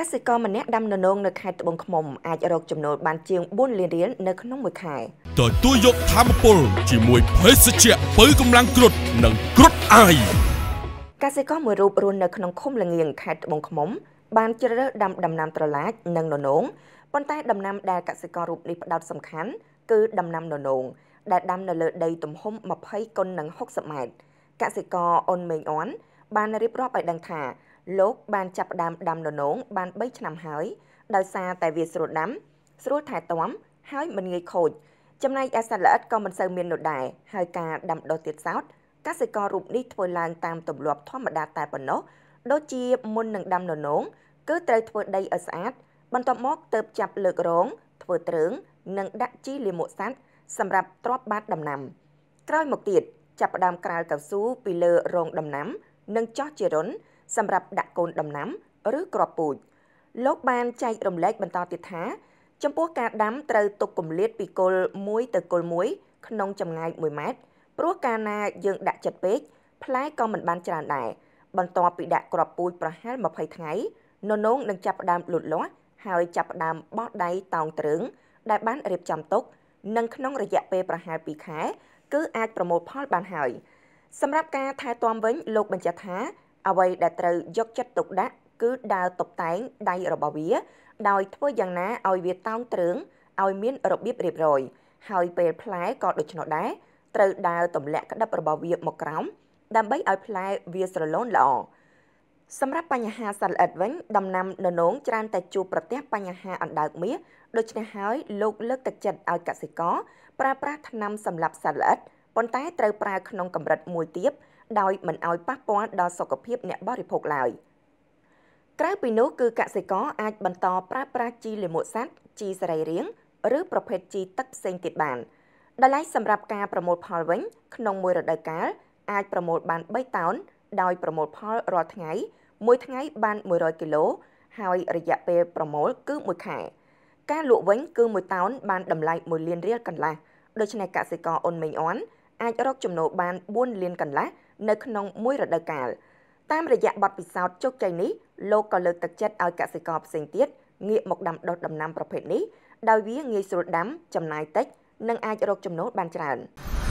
កសិករម្នាក់ដាំននោងនៅខេត្តត្បូងឃ្មុំ អាចរកចំណូលបាន ជាង4លានរៀលនៅក្នុងមួយខែទទួលយកធម្មពលជាមួយភេសជ្ជៈពៅកម្លាំងគ្រុតនិងគ្រុតអាយកសិករមួយរូបរស់នៅក្នុងឃុំលងៀងខេត្តត្បូងឃ្មុំ បានជ្រើសរើសដាំដំណាំត្រឡាចនិងននោងប៉ុន្តែដំណាំ ដែលកសិកររូបនេះផ្ដោតសំខាន់គឺដំណាំននោងដែលដាំនៅលើដី ទំហំ20គុណនឹង60ម៉ែត្រកសិករអ៊ុនមេងអွန်បានរៀបរាប់ឲ្យដឹងថាលោកបានចាប់ផ្ដើមដាំលនង បាន3ឆ្នាំហើយដោយសារតែវាស្រួលដាំស្រួលថែទាំហើយមិនងាយខូច ចំណែកអាសត្វល្អិតក៏មិនសូវមាននោះដែរហើយការដាំដុះទៀតសោតកសិកររូបនេះធ្វើឡើងតាមទម្លាប់ធម្មតាតែប៉ុណ្ណោះដូចជាមុននឹងដាំលនង គឺត្រូវធ្វើដីឲ្យស្អាតបន្ទាប់មកទើបចាប់លើករង ធ្វើទ្រើង និង ដាក់ជីលាមកសัตว์សម្រាប់ទ្រាប់បាតដំណាំក្រោយមកទៀតចាប់ផ្ដើមក្រាលកៅស៊ូពីលើរងដំណាំនិងចោះជារុនសម្រាប់ដាក់កូនដំណាំឬគ្រាប់ពូជលោកបានចែករំលែកបន្តទៀតថា ចំពោះការដាំត្រូវទុកគម្លាត ពីគល់1ទៅគល់1ក្នុងចម្ងាយ1ម៉ែត្រព្រោះកាលណាយើងដាក់ចិត្តពេកផ្លែក៏មិនបានច្រើនដែរបន្ទាប់ពីដាក់គ្រាប់ពូជប្រហែល20ថ្ងៃននងនឹងចាប់ផ្ដើមលូតលាស់ហើយចាប់ផ្ដើមបោះដៃតោងទ្រឹងដែល បានរៀបចំទុកនិងក្នុងរយៈពេលប្រហែល2ខែគឺអាចប្រមូលផលបានហើយ សម្រាប់ការថែទាំវិញលោកបញ្ជាក់ថាអ្វីដែលត្រូវយកចិត្តទុកដាក់គឺដើរតុបតែងដៃរបស់វាដោយធ្វើយ៉ាងណាឲ្យវាតោងទ្រើងឲ្យមានរបៀបរៀបរយ ហើយពេលផ្លែក៏ដូច្នោះដែរត្រូវដើរទម្លាក់ក្តឹបរបស់វាមកក្រោមដើម្បីឲ្យផ្លែវាស្រឡូនល្អសម្រាប់បញ្ហាសត្វល្អិតវិញដំណាំននងច្រើនតែជួបប្រទះបញ្ហាអណ្ដើកមាសដូច្នេះហើយលោកលើកទឹកចិត្តឲ្យកសិករប្រើប្រាស់ថ្នាំសម្លាប់សត្វល្អិតប៉ុន្តែត្រូវប្រើក្នុងកម្រិតមួយទៀតដោយមិនឲ្យប៉ះពាល់ដល់សុខភាពអ្នកបរិភោគឡើយក្រៅពីនោះគឺកសិករអាចបន្តប្រើប្រាស់ជីលាមកសត្វជីសរីរាង្គឬប្រភេទជីទឹកផ្សេងទៀតបានដោយឡែកសម្រាប់ការប្រមូលផលវិញ ក្នុងមួយរដូវកាលអាចប្រមូលបាន3តោន ដោយប្រមូលផលរាល់ថ្ងៃមួយថ្ងៃ បាន100គីឡូហើយរយៈពេលប្រមូល គឺ1ខែការលក់វិញ គឺ1តោនបានតម្លៃ1លានរៀលកន្លះដូច្នេះកសិករអូនមេងអន់អាចរកចំណូលបាន4លានកន្លះនៅក្នុងមួយរដូវកាលតាមរយៈបទពិសោធន៍ជោគជ័យនេះលោកក៏លើកទឹកចិត្តឲ្យកសិករផ្សេងទៀតងាកមកដាំដុះដំណាំប្រភេទនេះដោយវាងាយស្រួលដាំចំណាយតិច និងអាចរកចំណូលបានច្រើន។